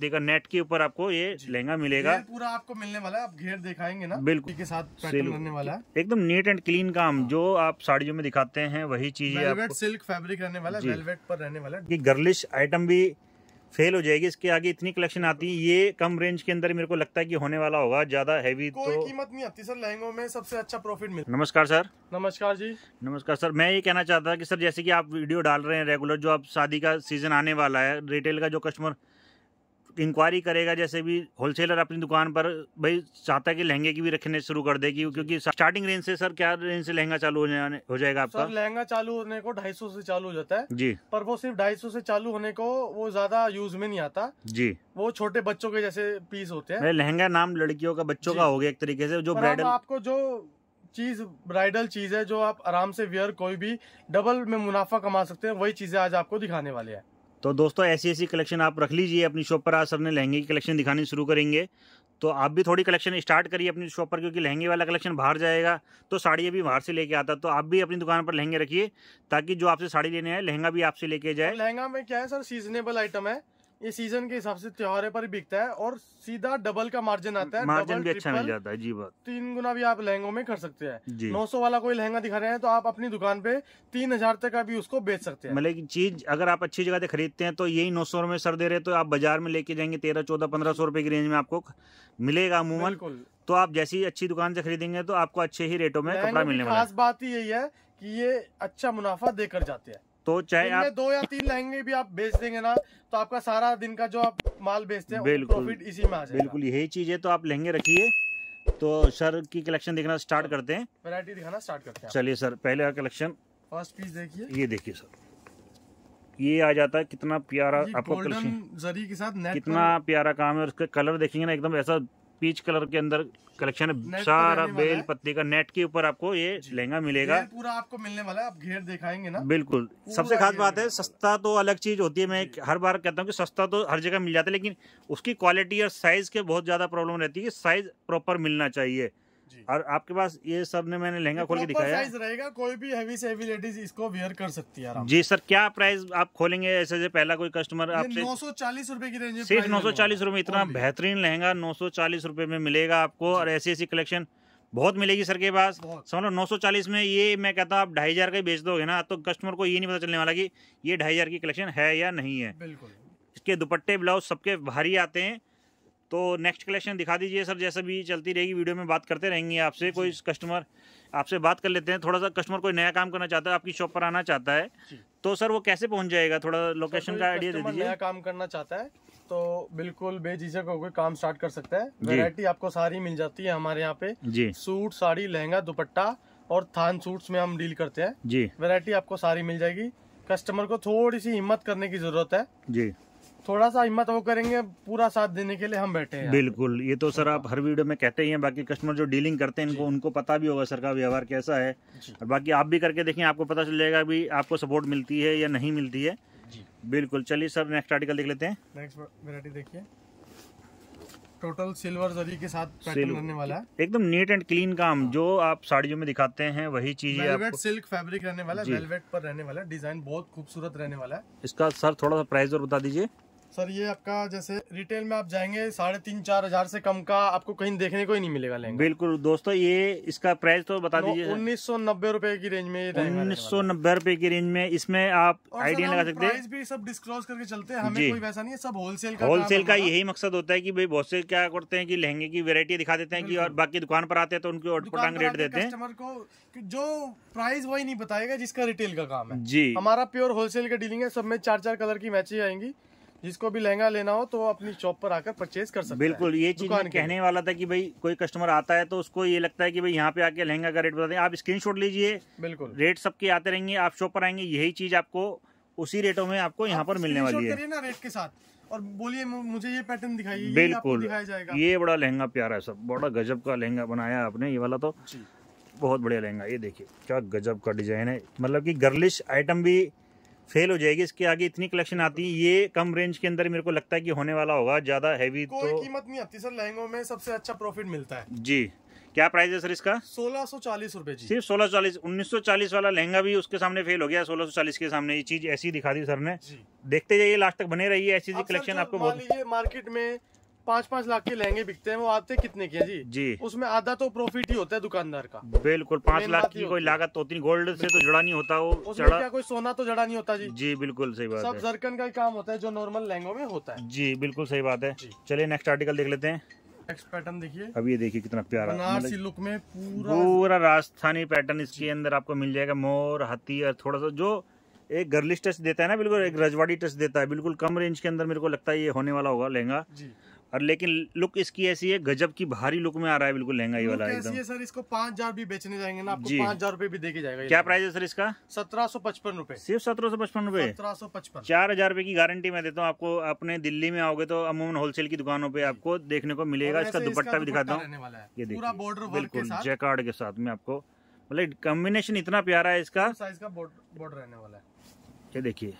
देखा नेट के ऊपर आपको ये लहंगा मिलेगा पूरा आपको मिलने वाला है आप घेर दिखाएंगे ना बिल्कुल के साथ रहने वाला है एकदम नीट एंड क्लीन काम हाँ। जो आप साड़ियों में दिखाते हैं वही चीज है सिल्क फैब्रिक रहने वाला वेलवेट पर रहने वाला है गर्लिश आइटम भी फेल हो जाएगी इसके आगे इतनी कलेक्शन आती है ये कम रेंज के अंदर मेरे को लगता है कि होने वाला होगा ज्यादा हैवी तो... कीमत नहीं आती सर लहंगों में सबसे अच्छा प्रॉफिट मिलता नमस्कार सर नमस्कार जी नमस्कार सर मैं ये कहना चाहता था कि सर जैसे कि आप वीडियो डाल रहे हैं रेगुलर जो आप शादी का सीजन आने वाला है रिटेल का जो कस्टमर इंक्वायरी करेगा जैसे भी होलसेलर अपनी दुकान पर भाई चाहता है कि लहंगे की भी रखने शुरू कर देगी क्योंकि स्टार्टिंग रेंज से सर क्या रेंज से लहंगा चालू हो, जाने, हो जाएगा आपका लहंगा चालू होने को ढाई सौ से चालू हो जाता है जी पर वो सिर्फ ढाई से चालू होने को वो ज्यादा यूज में नहीं आता जी वो छोटे बच्चों के जैसे पीस होते हैं लहंगा नाम लड़कियों का बच्चों का हो गया एक तरीके से जो ब्राइडल आपको जो चीज ब्राइडल चीज है जो आप आराम से वेयर कोई भी डबल में मुनाफा कमा सकते हैं वही चीजें आज आपको दिखाने वाले हैं तो दोस्तों ऐसी ऐसी कलेक्शन आप रख लीजिए अपनी शॉप पर आज सर ने लहंगे की कलेक्शन दिखानी शुरू करेंगे तो आप भी थोड़ी कलेक्शन स्टार्ट करिए अपनी शॉप पर क्योंकि लहंगे वाला कलेक्शन बाहर जाएगा तो साड़ियाँ भी बाहर से लेके आता तो आप भी अपनी दुकान पर लहंगे रखिए ताकि जो आपसे साड़ी लेने आए लहंगा भी आपसे लेके जाए लहंगा में क्या है सर सीजनेबल आइटम है ये सीजन के हिसाब से त्योहारे पर बिकता है और सीधा डबल का मार्जिन आता है मार्जिन भी अच्छा मिल जाता है जी बात तीन गुना भी आप लहंगों में कर सकते हैं नौ सौ वाला कोई लहंगा दिखा रहे हैं तो आप अपनी दुकान पे तीन हजार तक का भी उसको बेच सकते हैं मतलब चीज अगर आप अच्छी जगह से खरीदते हैं तो यही नौ सौ सर दे रहे तो आप बाजार में लेके जाएंगे तेरह चौदह पंद्रह सौ रुपए की रेंज में आपको मिलेगा अमूमन तो आप जैसी अच्छी दुकान से खरीदेंगे तो आपको अच्छे ही रेटों में कपड़ा मिलने खास बात तो यही है की ये अच्छा मुनाफा देकर जाते हैं तो चाहे आप दो या तीन लहंगे भी आप बेच देंगे ना तो आपका सारा दिन का जो आप माल बेचते हैं बिल्कुल प्रॉफिट इसी में आ जाएगा बिल्कुल यही चीज है तो आप लहंगे रखिए तो सर की कलेक्शन देखना स्टार्ट हाँ। करते हैं वैरायटी दिखाना स्टार्ट करते हैं चलिए सर पहले कलेक्शन फर्स्ट पीस देखिए ये देखिए सर ये आ जाता है कितना प्यारा आपको जरी के साथ कितना प्यारा काम है और उसका कलर देखेंगे ना एकदम ऐसा पीच कलर के अंदर कलेक्शन है सारा बेल पत्ती का नेट के ऊपर आपको ये लहंगा मिलेगा पूरा आपको मिलने वाला है आप घेर दिखाएंगे ना बिल्कुल सबसे खास बात है सस्ता तो अलग चीज होती है मैं हर बार कहता हूँ कि सस्ता तो हर जगह मिल जाता है लेकिन उसकी क्वालिटी और साइज के बहुत ज्यादा प्रॉब्लम रहती है साइज प्रॉपर मिलना चाहिए और आपके पास ये सब ने मैंने लहंगा खोल के दिखाया साइज रहेगा कोई भी हैवी से हैवी लेडीज इसको वेयर कर सकती है जी सर क्या प्राइस आप खोलेंगे ऐसे जो पहला कोई कस्टमर आपसे नौ सौ चालीस रूपए की रेंज सिर्फ नौ सौ चालीस रूपए इतना बेहतरीन लहंगा नौ सौ चालीस रूपए में मिलेगा आपको और ऐसी ऐसी कलेक्शन बहुत मिलेगी सर के पास समझ लो 940 में ये मैं कहता हूँ आप ढाई हज़ार का ही बेच दोगे ना तो कस्टमर को ये नहीं पता चलने वाला कि ये ढाई हज़ार की कलेक्शन है या नहीं है इसके दुपट्टे ब्लाउज सबके भारी आते हैं तो नेक्स्ट कलेक्शन दिखा दीजिए सर जैसे भी चलती रहेगी वीडियो में बात करते रहेंगे आपसे कोई कस्टमर आपसे बात कर लेते हैं थोड़ा सा कस्टमर कोई नया काम करना चाहता है आपकी शॉप पर आना चाहता है तो सर वो कैसे पहुंच जाएगा थोड़ा लोकेशन का आइडिया दे दीजिए नया काम करना चाहता है तो बिल्कुल बेझिझक होकर काम स्टार्ट कर सकता है वेरायटी आपको सारी मिल जाती है हमारे यहाँ पे जी सूट साड़ी लहंगा दुपट्टा और थान सूट में हम डील करते हैं जी वेरायटी आपको सारी मिल जाएगी कस्टमर को थोड़ी सी हिम्मत करने की जरूरत है जी थोड़ा सा हिम्मत वो करेंगे पूरा साथ देने के लिए हम बैठे हैं बिल्कुल ये तो सर आप हर वीडियो में कहते ही हैं बाकी कस्टमर जो डीलिंग करते हैं इनको उनको पता भी होगा सर का व्यवहार कैसा है और बाकी आप भी करके देखें आपको पता जाएगा भी आपको सपोर्ट मिलती है या नहीं मिलती है बिल्कुल चलिए सर नेक्स्ट आर्टिकल देख लेते हैं टोटल सिल्वर जरी के साथ पैटर्न रहने वाला है एकदम नीट एंड क्लीन काम हाँ। जो आप साड़ियों में दिखाते हैं वही चीज सिल्क फैब्रिक रहने वाला है वेलवेट पर रहने वाला डिजाइन बहुत खूबसूरत रहने वाला है इसका सर थोड़ा सा प्राइस और बता दीजिए सर ये आपका जैसे रिटेल में आप जाएंगे साढ़े तीन चार हजार से कम का आपको कहीं देखने को ही नहीं मिलेगा लेंगे बिल्कुल दोस्तों ये इसका प्राइस तो बता दीजिए उन्नीस सौ नब्बे रूपए की रेंज में उन्नीस सौ नब्बे रूपए की रेंज में इसमें आप आइडिया लगा सकते हैं भी सब डिस्क्लोज करके चलते हैं हमें कोई वैसा नहीं है सब होलसेल का होलसेल का यही मकसद होता है की भाई बहुत से क्या करते हैं की लहंगे की वेरायटी दिखा देते हैं की और बाकी दुकान पर आते हैं तो उनके रेट देते हैं कस्टमर को जो प्राइस वही नहीं बताएगा जिसका रिटेल का काम है जी हमारा प्योर होलसेल का डीलिंग है सब में चार चार कलर की मैचेज आएंगी जिसको भी लहंगा लेना हो तो अपनी शॉप पर आकर परचेज कर सकते बिल्कुल ये चीज कहने वाला था कि भाई कोई कस्टमर आता है तो उसको ये लगता है कि भाई यहाँ पे आके लहंगा का रेट बता दें आप स्क्रीनशॉट लीजिए बिल्कुल रेट सबके आते रहेंगे आप शॉप पर आएंगे यही चीज आपको उसी रेटों में आपको यहाँ पर मिलने वाली है ना रेट के साथ और बोलिए मुझे ये पैटर्न दिखाई बिल्कुल ये बड़ा लहंगा प्यारा है सब बड़ा गजब का लहंगा बनाया आपने ये वाला तो बहुत बढ़िया लहंगा ये देखिए क्या गजब का डिजाइन है मतलब कि गर्लिश आइटम भी फेल हो जाएगी इसके आगे इतनी कलेक्शन आती है ये कम रेंज के अंदर मेरे को लगता है कि होने वाला होगा ज्यादा हैवी तो कीमत नहीं आती सर लहंगों में सबसे अच्छा प्रॉफिट मिलता है जी क्या प्राइस है सर इसका सोलह सौ चालीस सिर्फ सोलह सौ चालीस उन्नीस सौ चालीस वाला लहंगा भी उसके सामने फेल हो गया सोलह सौ चालीस के सामने ये चीज ऐसी दिखा दी सर ने देखते जाइए लास्ट तक बने है ऐसी कलेक्शन आपको मार्केट में पाँच पाँच लाख के लहंगे बिकते हैं वो आते कितने के जी जी उसमें आधा तो प्रॉफिट ही होता है दुकानदार का बिल्कुल पाँच लाख की कोई लागत होती तो गोल्ड से तो जुड़ा नहीं होता वो चढ़ा कोई सोना तो जड़ा नहीं होता जी जी बिल्कुल सही बात सब जरकन का ही काम होता है जो नॉर्मल लहंगों में होता है जी बिल्कुल सही बात है चलिए नेक्स्ट आर्टिकल देख लेते हैं नेक्स्ट पैटर्न देखिए अब ये देखिए कितना प्यारा बनारसी लुक मतलब में पूरा पूरा राजस्थानी पैटर्न इसके अंदर आपको मिल जाएगा मोर हाथी और थोड़ा सा जो एक गर्लिश टच देता है ना बिल्कुल एक रजवाड़ी टच देता है बिल्कुल कम रेंज के अंदर मेरे को लगता है ये होने वाला होगा लहंगा और लेकिन लुक इसकी ऐसी है गजब की भारी लुक में आ रहा है बिल्कुल लहंगा ये वाला एकदम है सर इसको पाँच हजार भी बेचने जाएंगे ना आपको पाँच हजार रूपए भी देखे जाएगा क्या प्राइस है सर इसका सत्रह सौ पचपन रूपए सिर्फ सत्रह सौ पचपन रूपए सत्रह सौ पचपन चार हजार रूपए की गारंटी मैं देता हूँ आपको अपने दिल्ली में आओगे तो अमूमन होलसेल की दुकानों पर आपको देखने को मिलेगा इसका दुपट्टा भी दिखाता हूँ ये पूरा बॉर्डर बिल्कुल जैकार्ड के साथ में आपको मतलब कॉम्बिनेशन इतना प्यारा है इसका साइज का बॉर्डर रहने वाला है ये देखिए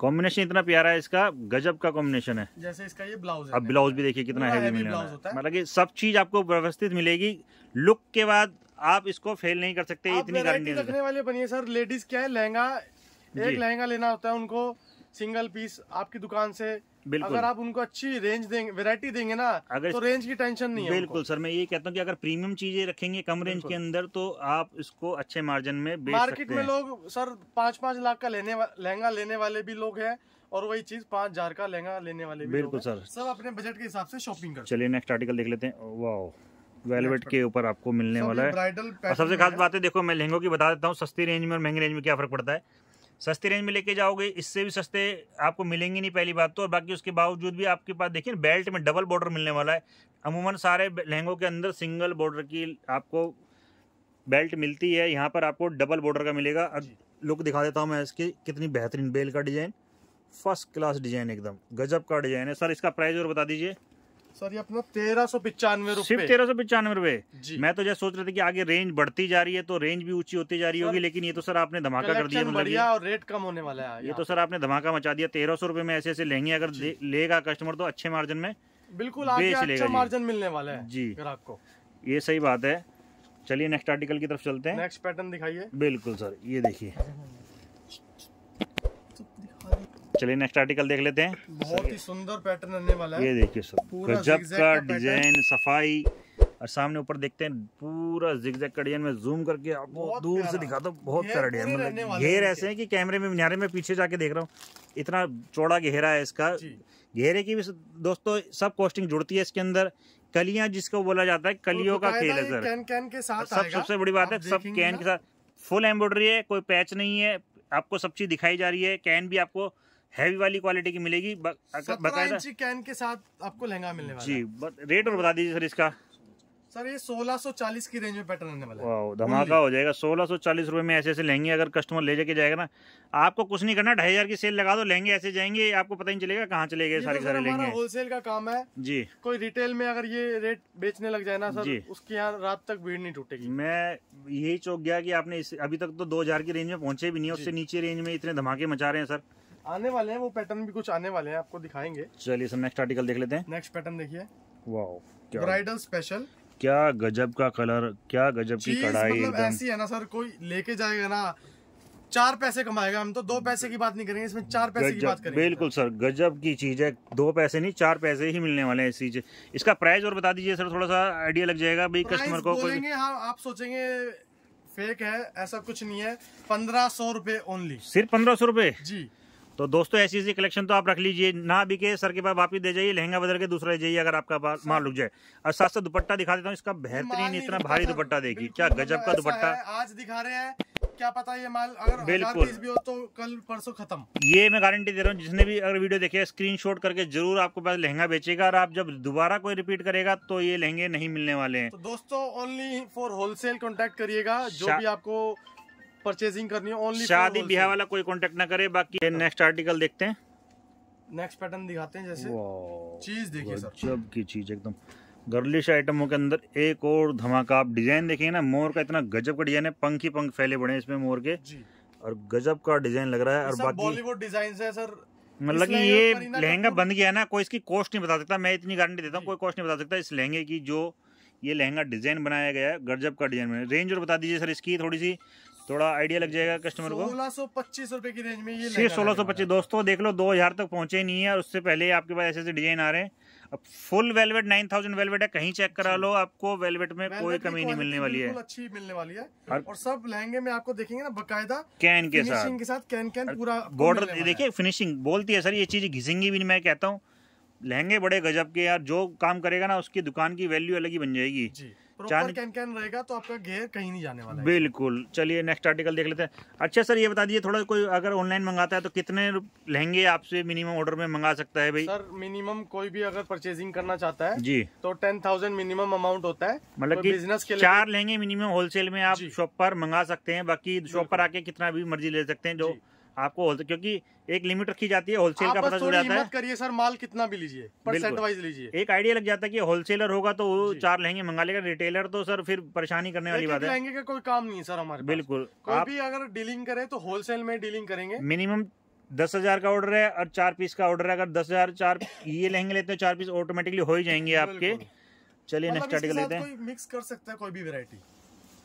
कॉम्बिनेशन इतना प्यारा है इसका गजब का कॉम्बिनेशन है जैसे इसका ये ब्लाउज अब ब्लाउज भी देखिए कितना हैवी मिलने वाला है मतलब कि सब चीज आपको व्यवस्थित मिलेगी लुक के बाद आप इसको फेल नहीं कर सकते इतनी गारंटी रखने वाले बनिए सर लेडीज क्या है लहंगा एक लहंगा लेना होता है उनको सिंगल पीस आपकी दुकान से बिल्कुल अगर आप उनको अच्छी रेंज देंगे वेरायटी देंगे ना अगर तो रेंज की टेंशन नहीं है बिल्कुल सर मैं ये कहता हूँ कि अगर प्रीमियम चीजें रखेंगे कम रेंज के अंदर तो आप इसको अच्छे मार्जिन में बेच मार्केट में लोग सर पाँच पाँच लाख का लेने लहंगा लेने वाले भी लोग हैं और वही चीज पाँच हजार का लहंगा लेने वाले भी बिल्कुल सर सब अपने बजट के हिसाब से शॉपिंग कर चलिए नेक्स्ट आर्टिकल देख लेते हैं वेलवेट के ऊपर आपको मिलने वाला है और सबसे खास बात है देखो मैं लहंगों की बता देता हूँ सस्ती रेंज में और महंगी रेंज में क्या फर्क पड़ता है सस्ती रेंज में लेके जाओगे इससे भी सस्ते आपको मिलेंगे नहीं पहली बात तो और बाकी उसके बावजूद भी आपके पास देखिए बेल्ट में डबल बॉर्डर मिलने वाला है अमूमन सारे लहंगों के अंदर सिंगल बॉर्डर की आपको बेल्ट मिलती है यहाँ पर आपको डबल बॉर्डर का मिलेगा अब लुक दिखा देता हूँ मैं इसकी कितनी बेहतरीन बेल का डिज़ाइन फर्स्ट क्लास डिज़ाइन एकदम गजब का डिज़ाइन है सर इसका प्राइस और बता दीजिए सर ये अपना तेरह सौ पिचानवे सिर्फ तेरह सौ पिचानवे रूपए मैं तो जैसे सोच रहा था कि आगे रेंज बढ़ती जा रही है तो रेंज भी ऊंची होती जा रही होगी लेकिन ये तो सर आपने धमाका कर दिया मतलब और रेट कम होने वाला है ये तो सर आपने धमाका मचा दिया तेरह सौ रूपये में ऐसे ऐसे लेंगे अगर लेगा कस्टमर तो अच्छे मार्जिन में बिल्कुल अच्छा मार्जिन मिलने वाला है जी आपको ये सही बात है चलिए नेक्स्ट आर्टिकल की तरफ चलते हैं नेक्स्ट पैटर्न दिखाइए बिल्कुल सर ये देखिए चलिए नेक्स्ट आर्टिकल देख लेते हैं बहुत ही सुंदर पैटर्न रहने वाला है ये देखिए सर गजब का डिजाइन सफाई और सामने ऊपर देखते हैं पूरा जिगजैग का डिजाइन में जूम करके आपको दूर से दिखा दो बहुत प्यारा डिजाइन मतलब घेर ऐसे हैं कि कैमरे में मीनारे में पीछे जाके देख रहा हूँ इतना चौड़ा घेरा है इसका घेरे की भी दोस्तों सब कॉस्टिंग जुड़ती है इसके अंदर कलियां जिसको बोला जाता है तो कलियों का तो खेल है सर सब सबसे बड़ी बात है सब कैन के साथ फुल एम्ब्रॉयडरी है कोई पैच नहीं है आपको सब चीज दिखाई जा रही है कैन भी आपको हैवी वाली क्वालिटी की मिलेगी बकायदा कैन के साथ आपको लहंगा मिलने वाला जी रेट और बता दीजिए सर इसका सर ये 1640 की रेंज में पैटर्न रहने वाला है धमाका हो जाएगा 1640 रुपए में ऐसे ऐसे लेंगे अगर कस्टमर ले जाके जाएगा ना आपको कुछ नहीं करना ढाई हजार की सेल लगा दो लेंगे ऐसे जाएंगे आपको पता ही चलेगा कहाँ चले गए तो सारे सारे लेंगे होलसेल का काम है जी कोई रिटेल में अगर ये रेट बेचने लग जाए ना सर उसके यहाँ रात तक भीड़ नहीं टूटेगी मैं यही चौक गया की आपने अभी तक तो दो की रेंज में पहुंचे भी नहीं उससे नीचे रेंज में इतने धमाके मचा रहे हैं सर आने वाले हैं वो पैटर्न भी कुछ आने वाले हैं आपको दिखाएंगे चलिए सर नेक्स्ट आर्टिकल देख लेते हैं नेक्स्ट पैटर्न देखिए ब्राइडल स्पेशल क्या गजब का कलर क्या गजब की कढ़ाई मतलब ऐसी है ना सर कोई लेके जाएगा ना चार पैसे कमाएगा हम तो दो पैसे की बात नहीं करेंगे इसमें चार पैसे की बात करेंगे बिल्कुल सर गजब की चीज है दो पैसे नहीं चार पैसे ही मिलने वाले हैं इस चीज इसका प्राइस और बता दीजिए सर थोड़ा सा आइडिया लग जाएगा भाई कस्टमर को बोलेंगे हाँ आप सोचेंगे फेक है ऐसा कुछ नहीं है पंद्रह सौ रूपये ओनली सिर्फ पंद्रह सौ रूपये जी तो दोस्तों ऐसी ऐसी कलेक्शन तो आप रख लीजिए ना बिके सर के पास वापस दे जाइए लहंगा बदल के दूसरा ले जाइए अगर आपका पास माल रुक जाए और साथ साथ दुपट्टा दिखा देता हूँ इसका बेहतरीन इतना भारी दुपट्टा देखिए क्या गजब का दुपट्टा आज दिखा रहे हैं क्या पता ये माल अगर बिल्कुल भी हो तो कल परसों खत्म ये मैं गारंटी दे रहा हूँ जिसने भी अगर वीडियो देखे शॉट करके जरूर आपके पास लहंगा बेचेगा और आप जब दोबारा कोई रिपीट करेगा तो ये लहंगे नहीं मिलने वाले हैं तो दोस्तों ओनली फॉर होलसेल कॉन्टेक्ट करिएगा जो भी आपको परचेजिंग करनी है ओनली शादी ब्याह वाला कोई कॉन्टेक्ट ना करे बाकी नेक्स्ट आर्टिकल देखते हैं नेक्स्ट पैटर्न दिखाते हैं जैसे चीज देखिए सर जब की चीज एकदम गर्लिश आइटमों के अंदर एक और धमाका आप डिजाइन देखेंगे ना मोर का इतना गजब का डिजाइन है पंख ही पंख फैले पड़े इसमें मोर के और गजब का डिजाइन लग रहा है और बाकी बॉलीवुड डिजाइन है सर मतलब कि ये लहंगा तो- बन गया ना कोई इसकी कॉस्ट नहीं बता सकता मैं इतनी गारंटी देता हूँ कोई कॉस्ट नहीं बता सकता इस लहंगे की जो ये लहंगा डिजाइन बनाया गया है गजब का डिजाइन रेंज और बता दीजिए सर इसकी थोड़ी सी थोड़ा आइडिया लग जाएगा कस्टमर को सोलह सौ पच्चीस रुपए की रेंज में सिर्फ सोलह सौ पच्चीस दोस्तों देख लो दो हजार तक पहुंचे नहीं है और उससे पहले आपके पास ऐसे ऐसे डिजाइन आ रहे हैं अब full velvet nine thousand velvet है कहीं चेक करा लो आपको वेलवेट में कोई कमी नहीं मिलने वाली है अच्छी मिलने वाली है और, सब लहंगे में आपको देखेंगे ना बकायदा कैन के साथ के साथ कैन कैन पूरा बॉर्डर देखिये फिनिशिंग बोलती है सर ये चीज घिसेंगी भी मैं कहता हूँ लहंगे बड़े गजब के यार जो काम करेगा ना उसकी दुकान की वैल्यू अलग ही बन जाएगी प्रॉपर कैन कैन रहेगा तो आपका गेयर कहीं नहीं जाने वाला बिल्कुल चलिए नेक्स्ट आर्टिकल देख लेते हैं अच्छा सर ये बता दीजिए थोड़ा कोई अगर ऑनलाइन मंगाता है तो कितने लहंगे आपसे मिनिमम ऑर्डर में मंगा सकता है भाई सर मिनिमम कोई भी अगर परचेजिंग करना चाहता है जी तो टेन थाउजेंड मिनिमम अमाउंट होता है मतलब की बिजनेस के चार लहंगे मिनिमम होलसेल में आप शॉप पर मंगा सकते हैं बाकी शॉप पर आके कितना भी मर्जी ले सकते हैं जो आपको क्योंकि एक लिमिट रखी जाती है होलसेल का पता चल जाता है करिए सर माल कितना भी लीजिए परसेंट वाइज लीजिए एक आइडिया लग जाता है कि होलसेलर होगा तो वो चार लहंगे मंगा लेगा रिटेलर तो सर फिर परेशानी करने वाली बात है लहंगे का कोई काम नहीं है सर हमारे बिल्कुल अभी अगर डीलिंग करे तो होलसेल में डीलिंग करेंगे मिनिमम दस हजार का ऑर्डर है और चार पीस का ऑर्डर है अगर दस हजार चार ये लहंगे लेते हैं चार पीस ऑटोमेटिकली हो ही जाएंगे आपके चलिए नेक्स्ट मतलब आर्टिकल लेते हैं मिक्स कर सकते हैं कोई भी वेरायटी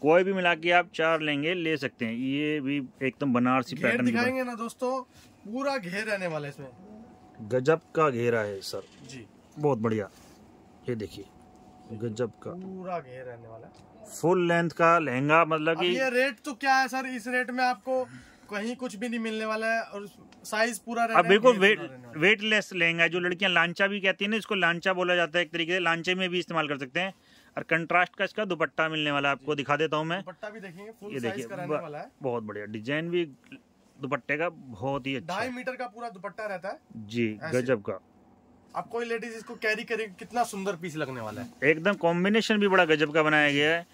कोई भी मिला के आप चार लेंगे ले सकते हैं ये भी एकदम बनारसी पैटर्न दिखाएंगे ना दोस्तों पूरा घेर रहने वाला इसमें गजब का घेरा है सर जी बहुत बढ़िया ये देखिए गजब का पूरा घेर रहने वाला फुल लेंथ का लहंगा मतलब कि ये रेट तो क्या है सर इस रेट में आपको कहीं कुछ भी नहीं मिलने वाला है और साइज पूरा अब बिल्कुल वेट वेटलेस लहंगा है जो लड़कियां लांचा भी कहती है ना इसको लांचा बोला जाता है एक तरीके से लांचे में भी इस्तेमाल कर सकते हैं और कंट्रास्ट का इसका दुपट्टा मिलने वाला है आपको दिखा देता हूँ मैं भी ये देखिए बहुत बढ़िया डिजाइन भी दुपट्टे का बहुत ही अच्छा ढाई मीटर का पूरा दुपट्टा रहता है जी गजब का अब कोई लेडीज इसको कैरी करेगी कितना सुंदर पीस लगने वाला है एकदम कॉम्बिनेशन भी बड़ा गजब का बनाया गया है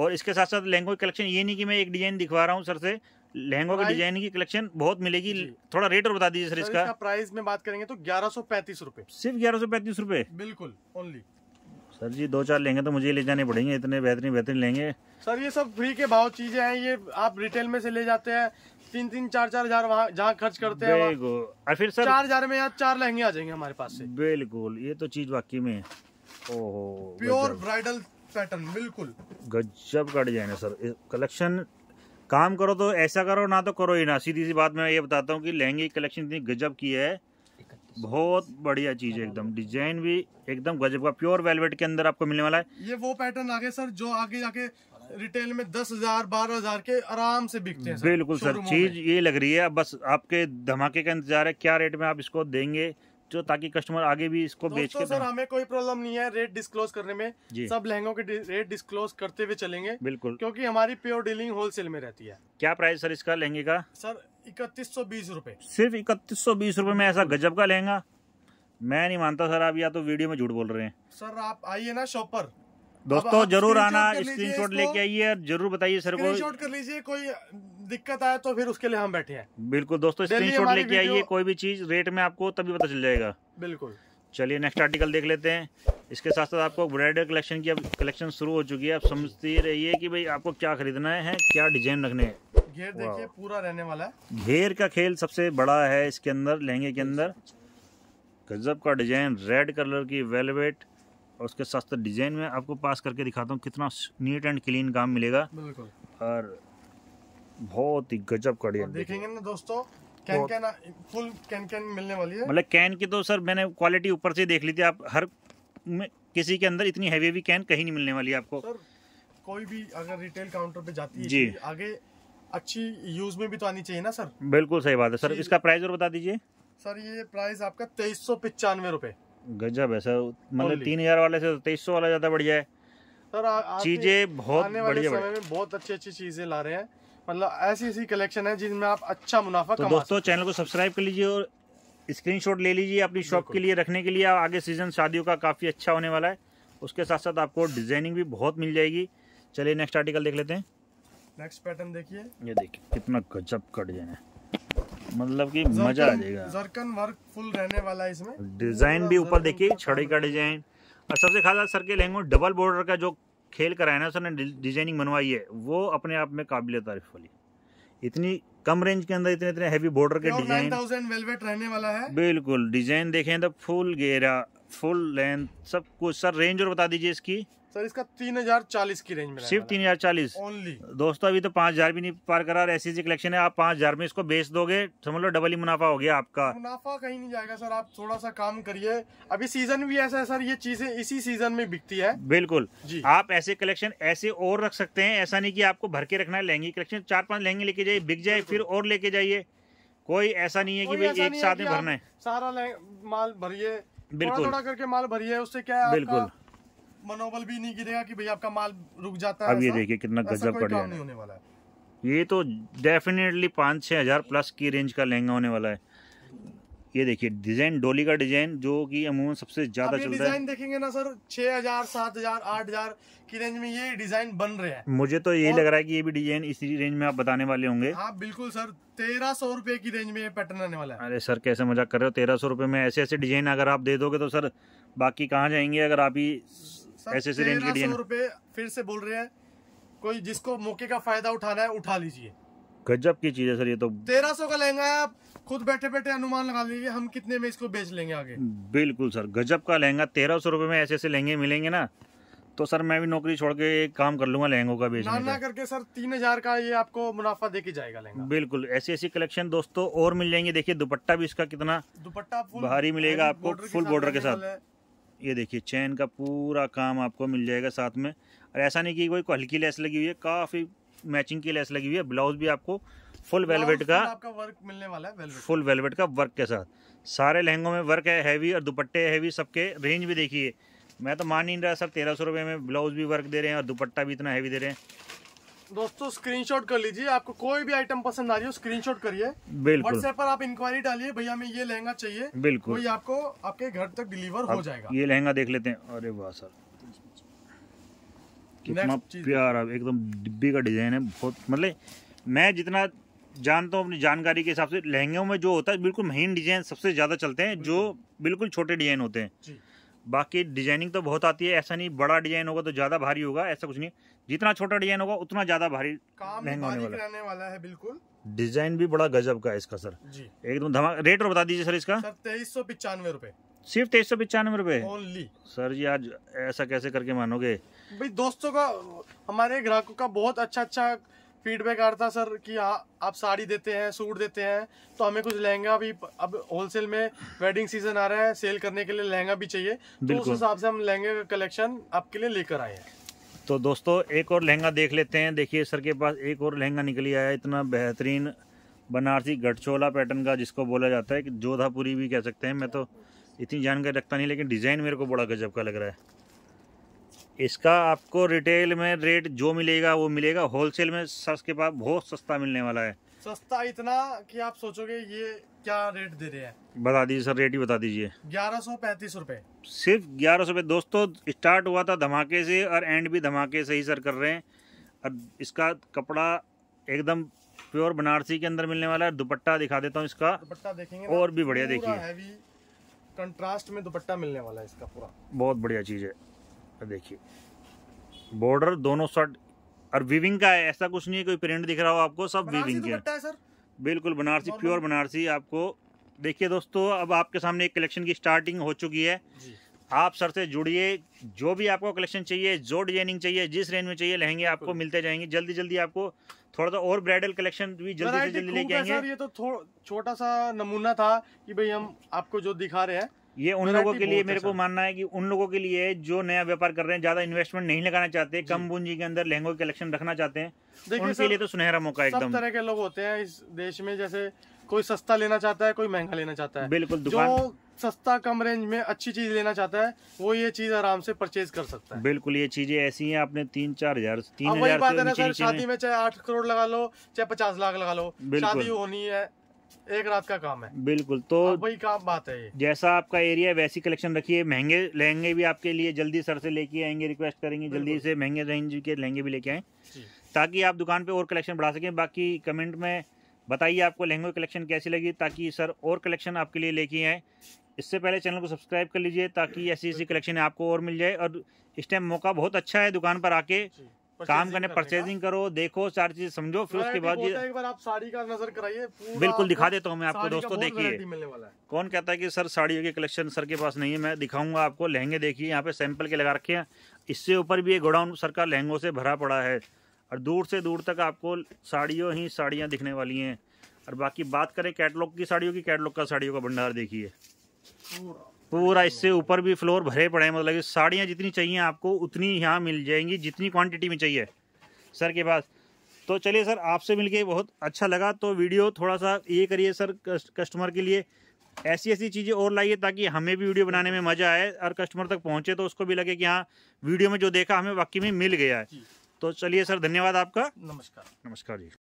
और इसके साथ साथ लहंगो की कलेक्शन ये नहीं कि मैं एक डिजाइन दिखवा रहा हूँ सर से लहंगो के डिजाइन की कलेक्शन बहुत मिलेगी थोड़ा रेट और बता दीजिए सर इसका प्राइस में बात करेंगे तो ग्यारह सौ पैंतीस रूपए सिर्फ ग्यारह सौ पैंतीस रूपए बिल्कुल ओनली सर जी दो चार लेंगे तो मुझे ले जाने पड़ेंगे इतने बेहतरीन बेहतरीन लेंगे सर ये सब फ्री के भाव चीजें हैं ये आप रिटेल में से ले जाते हैं तीन तीन चार चार हजार वहाँ जहाँ खर्च करते हैं और फिर सर चार हजार में यहाँ चार लहंगे आ जाएंगे हमारे पास से बिल्कुल ये तो चीज वाकई में ओहो प्योर ब्राइडल पैटर्न बिल्कुल गजब का डिजाइन है सर कलेक्शन काम करो तो ऐसा करो ना तो करो ही ना सीधी सी बात मैं ये बताता हूँ कि लहंगे कलेक्शन इतनी गजब की है बहुत बढ़िया चीज है एकदम डिजाइन भी एकदम गजब का प्योर वेलवेट के अंदर आपको मिलने वाला है ये वो पैटर्न आगे सर जो आगे जाके रिटेल में दस हजार बारह हजार के आराम से बिकते हैं बिल्कुल सर चीज ये लग रही है बस आपके धमाके का इंतजार है क्या रेट में आप इसको देंगे जो ताकि कस्टमर आगे भी इसको बेच के सर हमें कोई प्रॉब्लम नहीं है रेट डिस्क्लोज करने में सब लहंगों के रेट डिस्क्लोज करते हुए चलेंगे बिल्कुल क्योंकि हमारी प्योर डीलिंग होलसेल में रहती है क्या प्राइस सर इसका लहंगे का सर इकतीस सौ बीस रुपए सिर्फ इकतीस सौ बीस रुपए में ऐसा गजब का लहंगा मैं नहीं मानता सर आप या तो वीडियो में झूठ बोल रहे हैं सर आप आइए ना शॉप पर दोस्तों जरूर आना स्क्रीनशॉट लेके आइए और जरूर बताइए सर को शॉट कर लीजिए कोई दिक्कत आए तो फिर उसके लिए हम बैठे हैं बिल्कुल दोस्तों स्क्रीनशॉट लेके आइए कोई भी चीज रेट में आपको तभी पता चल जाएगा बिल्कुल चलिए नेक्स्ट आर्टिकल देख लेते हैं इसके साथ साथ आपको ब्राइडल कलेक्शन की अब कलेक्शन शुरू हो चुकी है आप समझते रहिए कि भाई आपको क्या खरीदना है क्या डिजाइन रखने हैं घेर देखिए पूरा रहने वाला है घेर का खेल सबसे बड़ा है इसके अंदर लहंगे के अंदर गजब का डिजाइन रेड कलर की वेलवेट और उसके साथ डिजाइन में आपको पास करके दिखाता हूँ कितना नीट एंड क्लीन काम मिलेगा बिल्कुल और बहुत ही गजब का डिजाइन देखेंगे ना दोस्तों can can full can can मिलने वाली है मतलब कैन की तो सर मैंने क्वालिटी ऊपर से देख ली थी आप हर में किसी के अंदर इतनी हैवी भी कैन कहीं नहीं मिलने वाली आपको सर कोई भी अगर रिटेल काउंटर पे जाती है जी आगे अच्छी यूज में भी तो आनी चाहिए ना सर बिल्कुल सही बात है सर इसका प्राइस और बता दीजिए सर ये प्राइस आपका तेईस सौ पचानवे रुपए गजब है सर मतलब तीन हजार वाले से तो तेईस सौ वाला ज्यादा बढ़िया है सर चीजें बहुत बढ़िया समय में बहुत अच्छी अच्छी चीजें ला रहे हैं मतलब ऐसी ऐसी कलेक्शन है जिनमें आप अच्छा मुनाफा तो दोस्तों चैनल को सब्सक्राइब कर लीजिए और स्क्रीनशॉट ले लीजिए अपनी शॉप के लिए रखने के लिए आगे सीजन शादियों का काफी अच्छा होने वाला है उसके साथ साथ आपको डिजाइनिंग भी बहुत मिल जाएगी चलिए नेक्स्ट आर्टिकल देख लेते हैं नेक्स्ट पैटर्न देखिए ये देखिए कितना गजब कट जाए मतलब कि मजा आ जाएगा जरकन वर्क फुल रहने वाला है इसमें डिजाइन भी ऊपर देखिए छड़े का डिजाइन और सबसे खास सर के लहंगो डबल बॉर्डर का जो खेल कराया ना सर ने डिजाइनिंग बनवाई है वो अपने आप में काबिल तारीफ वाली इतनी कम रेंज के अंदर इतने इतने हैवी बॉर्डर के डिजाइन वेलवेट रहने वाला है बिल्कुल डिजाइन देखें तो फुल गेरा फुल लेंथ सब कुछ सर रेंज और बता दीजिए इसकी सर इसका तीन हजार चालीस की रेंज में सिर्फ तीन हजार चालीस ओनली दोस्तों अभी तो पाँच हजार भी नहीं पार करा रहा है कलेक्शन है आप पाँच हजार में इसको बेच दोगे समझ लो डबल ही मुनाफा हो गया आपका मुनाफा कहीं नहीं जाएगा सर आप थोड़ा सा काम करिए अभी सीजन भी ऐसा है सर ये चीजें इसी सीजन में बिकती है बिल्कुल जी आप ऐसे कलेक्शन ऐसे और रख सकते हैं ऐसा नहीं की आपको भर के रखना है लहंगी कलेक्शन चार पाँच लहंगे लेके जाइए बिक जाए फिर और लेके जाइए कोई ऐसा नहीं है की भाई एक साथ में भरना है सारा माल भरिए बिल्कुल थोड़ा करके माल भरिए उससे क्या बिल्कुल मनोबल भी नहीं गिरेगा कि भाई आपका माल रुक जाता है अब ये देखिए कितना गजब होने वाला है ये तो डेफिनेटली पाँच छः हज़ार प्लस की रेंज का लहंगा होने वाला है ये देखिए डिजाइन डोली का डिजाइन जो कि अमूमन सबसे ज्यादा चल रहा है देखेंगे ना सर छह हजार सात हजार आठ हजार की रेंज में ये डिजाइन बन रहे हैं मुझे तो यही लग रहा है कि ये भी डिजाइन इसी रेंज में आप बताने वाले होंगे हाँ बिल्कुल सर तेरह सौ रूपये की रेंज में ये पैटर्न आने वाला है अरे सर कैसे मजाक कर रहे हो तेरह सौ में ऐसे ऐसे डिजाइन अगर आप दे दोगे तो सर बाकी कहाँ जाएंगे अगर आप ही ऐसे ऐसे रेंज के रुपए फिर से बोल रहे हैं कोई जिसको मौके का फायदा उठाना है उठा लीजिए गजब की चीज है सर ये तो तेरह सौ का लहंगा है आप खुद बैठे बैठे अनुमान लगा लीजिए हम कितने में इसको बेच लेंगे आगे बिल्कुल सर गजब का लहंगा तेरह सौ रूपये में ऐसे ऐसे लहंगे मिलेंगे ना तो सर मैं भी नौकरी छोड़ के एक काम कर लूंगा लहंगों का बेचना ना, का। करके सर तीन हजार का ये आपको मुनाफा देके जाएगा लहंगा बिल्कुल ऐसी ऐसी कलेक्शन दोस्तों और मिल जाएंगे देखिए दुपट्टा भी इसका कितना दुपट्टा भारी मिलेगा आपको फुल बॉर्डर के साथ ये देखिए चैन का पूरा काम आपको मिल जाएगा साथ में और ऐसा नहीं कि कोई हल्की लेस लगी हुई है काफ़ी मैचिंग की लेस लगी हुई है ब्लाउज भी आपको फुल वेलवेट का आपका वर्क मिलने वाला है वेलवेट फुल वेलवेट का वर्क के साथ सारे लहंगों में वर्क है हैवी और दुपट्टे हैवी सबके रेंज भी देखिए मैं तो मान ही नहीं रहा सर तेरह सौ रुपये में ब्लाउज भी वर्क दे रहे हैं और दुपट्टा भी इतना हैवी दे रहे हैं दोस्तों स्क्रीनशॉट कर लीजिए आपको कोई भी आइटम पसंद आ रही हो स्क्रीनशॉट करिए बिल्कुल व्हाट्सएप पर आप इंक्वायरी डालिए भैया हमें ये लहंगा चाहिए बिल्कुल वही आपको आपके घर तक डिलीवर हो जाएगा ये लहंगा देख लेते हैं अरे वाह सर कितना प्यारा एकदम डिब्बी का डिजाइन है बहुत मतलब मैं जितना जानता हूँ अपनी जानकारी के हिसाब से लहंगों में जो होता है बिल्कुल महीन डिजाइन सबसे ज्यादा चलते हैं जो बिल्कुल छोटे डिजाइन होते हैं बाकी डिजाइनिंग तो बहुत आती है ऐसा नहीं बड़ा डिजाइन होगा तो ज़्यादा भारी होगा ऐसा कुछ नहीं जितना छोटा डिजाइन होगा उतना ज़्यादा भारी महंगा होने वाला।, वाला है बिल्कुल डिजाइन भी बड़ा गजब का है इसका सर जी एकदम धमा रेट और बता दीजिए सर इसका तेईस सौ पिचानवे रूपए सिर्फ तेईस सौ पचानवे रूपए सर जी आज ऐसा कैसे करके मानोगे भाई दोस्तों का हमारे ग्राहकों का बहुत अच्छा अच्छा फीडबैक आ रहा था सर कि आ, हाँ, आप साड़ी देते हैं सूट देते हैं तो हमें कुछ लहंगा भी अब होलसेल में वेडिंग सीजन आ रहा है सेल करने के लिए लहंगा भी चाहिए तो उस हिसाब से हम लहंगे का कलेक्शन आपके लिए लेकर आए हैं तो दोस्तों एक और लहंगा देख लेते हैं देखिए सर के पास एक और लहंगा निकली आया इतना बेहतरीन बनारसी गठचोला पैटर्न का जिसको बोला जाता है कि जोधापुरी भी कह सकते हैं मैं तो इतनी जानकारी रखता नहीं लेकिन डिज़ाइन मेरे को बड़ा गजब का लग रहा है इसका आपको रिटेल में रेट जो मिलेगा वो मिलेगा होलसेल में सर के पास बहुत सस्ता मिलने वाला है सस्ता इतना कि आप सोचोगे ये क्या रेट दे रहे हैं बता दीजिए सर रेट ही बता दीजिए ग्यारह सौ पैंतीस रूपए सिर्फ ग्यारह सौ दोस्तों स्टार्ट हुआ था धमाके से और एंड भी धमाके से ही सर कर रहे हैं और इसका कपड़ा एकदम प्योर बनारसी के अंदर मिलने वाला है दुपट्टा दिखा देता हूँ इसका दुपट्टा देखेंगे और भी बढ़िया देखिए कंट्रास्ट में दुपट्टा मिलने वाला है इसका पूरा बहुत बढ़िया चीज़ है देखिए बॉर्डर दोनों शर्ट और विविंग का है ऐसा कुछ नहीं है कोई प्रिंट दिख रहा हो आपको सब विविंग तो के बिल्कुल बनारसी प्योर बनारसी आपको देखिए दोस्तों अब आपके सामने एक कलेक्शन की स्टार्टिंग हो चुकी है आप सर से जुड़िए जो भी आपको कलेक्शन चाहिए जो डिजाइनिंग चाहिए जिस रेंज में चाहिए लहंगे आपको मिलते जाएंगे जल्दी जल्दी आपको थोड़ा सा और ब्राइडल कलेक्शन भी जल्दी से जल्दी लेके आएंगे ये तो छोटा सा नमूना था कि भाई हम आपको जो दिखा रहे हैं ये उन तो लोगों के लिए मेरे को मानना है कि उन लोगों के लिए जो नया व्यापार कर रहे हैं ज्यादा इन्वेस्टमेंट नहीं लगाना चाहते कम पूंजी के अंदर लहंगो के कलेक्शन रखना चाहते हैं उनके लिए तो सुनहरा मौका एकदम तरह के लोग होते हैं इस देश में जैसे कोई सस्ता लेना चाहता है कोई महंगा लेना चाहता है बिल्कुल जो सस्ता कम रेंज में अच्छी चीज लेना चाहता है वो ये चीज आराम से परचेज कर सकता है बिल्कुल ये चीजें ऐसी हैं आपने तीन चार हजार तीन हजार शादी में चाहे आठ करोड़ लगा लो चाहे पचास लाख लगा लो शादी होनी है एक रात का काम है बिल्कुल तो वही काम बात है ये जैसा आपका एरिया है वैसी कलेक्शन रखिए महंगे लहंगे भी आपके लिए जल्दी सर से लेके आएंगे रिक्वेस्ट करेंगे जल्दी से महंगे रेंज के लहंगे भी लेके आए ताकि आप दुकान पे और कलेक्शन बढ़ा सकें बाकी कमेंट में बताइए आपको लहंगे कलेक्शन कैसी लगी ताकि सर और कलेक्शन आपके लिए लेके आए इससे पहले चैनल को सब्सक्राइब कर लीजिए ताकि ऐसी ऐसी कलेक्शन आपको और मिल जाए और इस टाइम मौका बहुत अच्छा है दुकान पर आके काम करने परचेजिंग करो देखो सारी चीज समझो फिर उसके बाद एक बार आप साड़ी का नजर कराइए बिल्कुल दिखा देता हूँ मैं आपको दोस्तों देखिए कौन कहता है कि सर साड़ियों के कलेक्शन सर के पास नहीं है मैं दिखाऊंगा आपको लहंगे देखिए यहाँ पे सैंपल के लगा रखे हैं इससे ऊपर भी ये गोडाउन सर का लहंगों से भरा पड़ा है और दूर से दूर तक आपको साड़ियों ही साड़ियाँ दिखने वाली हैं और बाकी बात करें कैटलॉग की साड़ियों की कैटलॉग का साड़ियों का भंडार देखिए पूरा इससे ऊपर भी फ्लोर भरे पड़े हैं मतलब साड़ियाँ जितनी चाहिए आपको उतनी यहाँ मिल जाएंगी जितनी क्वांटिटी में चाहिए सर के पास तो चलिए सर आपसे मिलके बहुत अच्छा लगा तो वीडियो थोड़ा सा ये करिए सर कस्टमर के लिए ऐसी ऐसी चीज़ें और लाइए ताकि हमें भी वीडियो बनाने में मज़ा आए और कस्टमर तक पहुँचे तो उसको भी लगे कि हाँ वीडियो में जो देखा हमें वाकई में मिल गया है तो चलिए सर धन्यवाद आपका नमस्कार नमस्कार जी